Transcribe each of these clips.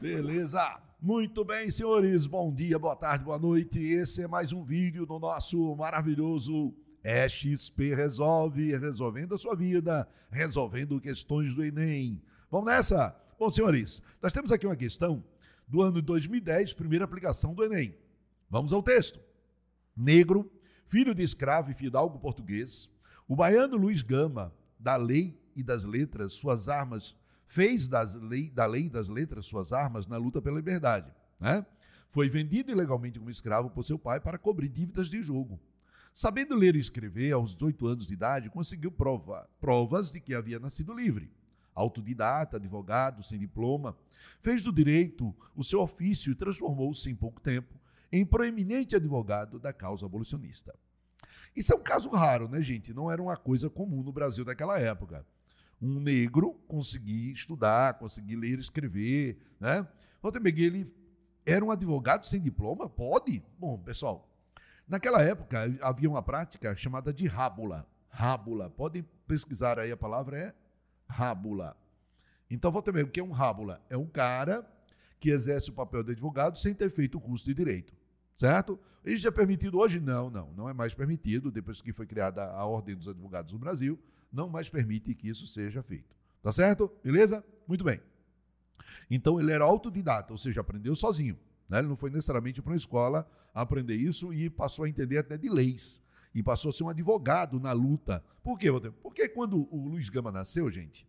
Beleza? Muito bem, senhores. Bom dia, boa tarde, boa noite. Esse é mais um vídeo do nosso maravilhoso EXP XP Resolve, resolvendo a sua vida, resolvendo questões do Enem. Vamos nessa? Bom, senhores, nós temos aqui uma questão do ano de 2010, primeira aplicação do Enem. Vamos ao texto. Negro, filho de escravo e fidalgo português, o baiano Luiz Gama, da lei e das letras, suas armas fez lei, da lei das letras suas armas na luta pela liberdade. Né? Foi vendido ilegalmente como escravo por seu pai para cobrir dívidas de jogo. Sabendo ler e escrever, aos 18 anos de idade, conseguiu prova, provas de que havia nascido livre. Autodidata, advogado, sem diploma, fez do direito o seu ofício e transformou-se em pouco tempo em proeminente advogado da causa abolicionista. Isso é um caso raro, né, gente? Não era uma coisa comum no Brasil daquela época um negro conseguir estudar, conseguir ler, escrever, né? Rotenberg, ele era um advogado sem diploma? Pode? Bom, pessoal, naquela época havia uma prática chamada de rábula. Rábula, podem pesquisar aí a palavra, é rábula. Então, Rotenberg, o que é um rábula? É um cara que exerce o papel de advogado sem ter feito o curso de direito, certo? Isso é permitido hoje? Não, não, não é mais permitido, depois que foi criada a Ordem dos Advogados do Brasil, não mais permite que isso seja feito. Tá certo? Beleza? Muito bem. Então ele era autodidata, ou seja, aprendeu sozinho. Né? Ele não foi necessariamente para uma escola aprender isso e passou a entender até de leis. E passou a ser um advogado na luta. Por quê, Walter? Porque quando o Luiz Gama nasceu, gente,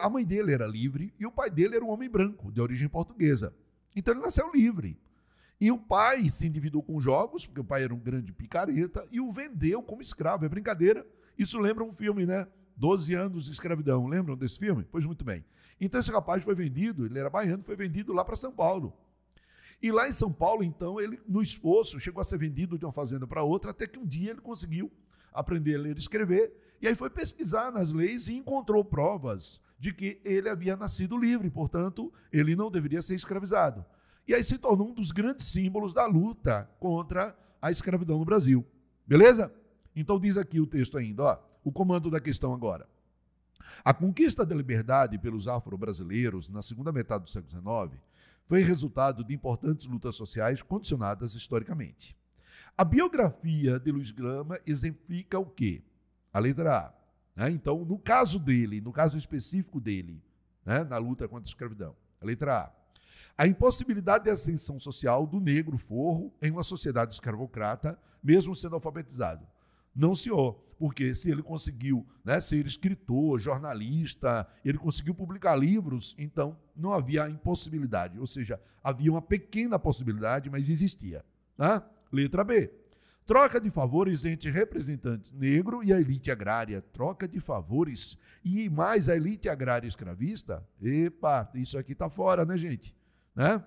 a mãe dele era livre e o pai dele era um homem branco, de origem portuguesa. Então ele nasceu livre. E o pai se endividou com jogos, porque o pai era um grande picareta, e o vendeu como escravo. É brincadeira. Isso lembra um filme, né? Doze anos de escravidão. Lembram desse filme? Pois muito bem. Então esse rapaz foi vendido, ele era baiano, foi vendido lá para São Paulo. E lá em São Paulo, então, ele, no esforço, chegou a ser vendido de uma fazenda para outra, até que um dia ele conseguiu aprender a ler e escrever. E aí foi pesquisar nas leis e encontrou provas de que ele havia nascido livre, portanto, ele não deveria ser escravizado. E aí se tornou um dos grandes símbolos da luta contra a escravidão no Brasil. Beleza? Então diz aqui o texto ainda, ó, o comando da questão agora. A conquista da liberdade pelos afro-brasileiros na segunda metade do século XIX foi resultado de importantes lutas sociais condicionadas historicamente. A biografia de Luiz Grama exemplifica o quê? A letra A. Né? Então, no caso dele, no caso específico dele, né? na luta contra a escravidão, a letra A. A impossibilidade de ascensão social do negro forro em uma sociedade escravocrata, mesmo sendo alfabetizado. Não, senhor. Porque se ele conseguiu né, ser escritor, jornalista, ele conseguiu publicar livros, então não havia impossibilidade. Ou seja, havia uma pequena possibilidade, mas existia. Né? Letra B. Troca de favores entre representantes negro e a elite agrária. Troca de favores e mais a elite agrária escravista. Epa, isso aqui está fora, né, gente? Né?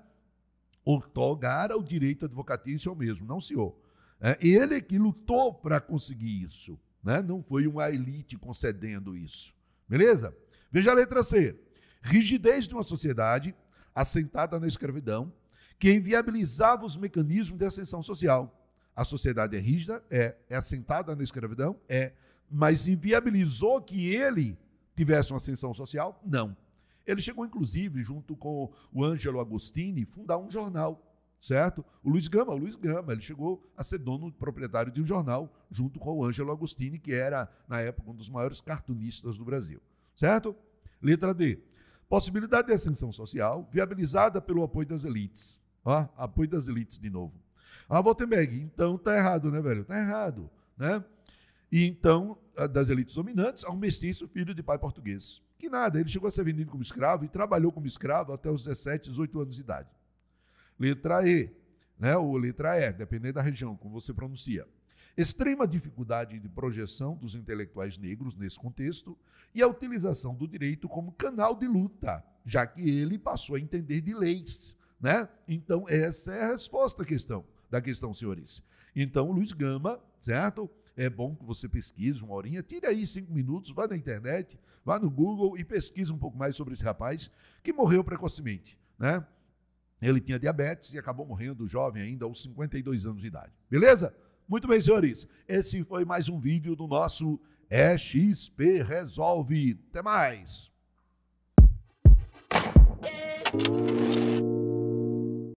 Otorgar o direito advocatício o mesmo. Não, senhor. É, ele é que lutou para conseguir isso, né? não foi uma elite concedendo isso. Beleza? Veja a letra C. Rigidez de uma sociedade assentada na escravidão que inviabilizava os mecanismos de ascensão social. A sociedade é rígida, é, é assentada na escravidão, é, mas inviabilizou que ele tivesse uma ascensão social? Não. Ele chegou, inclusive, junto com o Ângelo Agostini, fundar um jornal certo? O Luiz Gama, o Luiz Gama, ele chegou a ser dono proprietário de um jornal junto com o Ângelo Agostini, que era na época um dos maiores cartunistas do Brasil, certo? Letra D. Possibilidade de ascensão social viabilizada pelo apoio das elites. Ó, apoio das elites de novo. Ah, Voltenberg, então tá errado, né, velho? Tá errado, né? E então, das elites dominantes, a um mestiço filho de pai português. Que nada, ele chegou a ser vendido como escravo e trabalhou como escravo até os 17, 18 anos de idade. Letra E, né? ou letra E, dependendo da região, como você pronuncia. Extrema dificuldade de projeção dos intelectuais negros nesse contexto e a utilização do direito como canal de luta, já que ele passou a entender de leis. Né? Então, essa é a resposta à questão, da questão, senhores. Então, Luiz Gama, certo? É bom que você pesquise uma horinha, tire aí cinco minutos, vá na internet, vá no Google e pesquise um pouco mais sobre esse rapaz que morreu precocemente, né? Ele tinha diabetes e acabou morrendo jovem ainda, aos 52 anos de idade. Beleza? Muito bem, senhores. Esse foi mais um vídeo do nosso EXP Resolve. Até mais!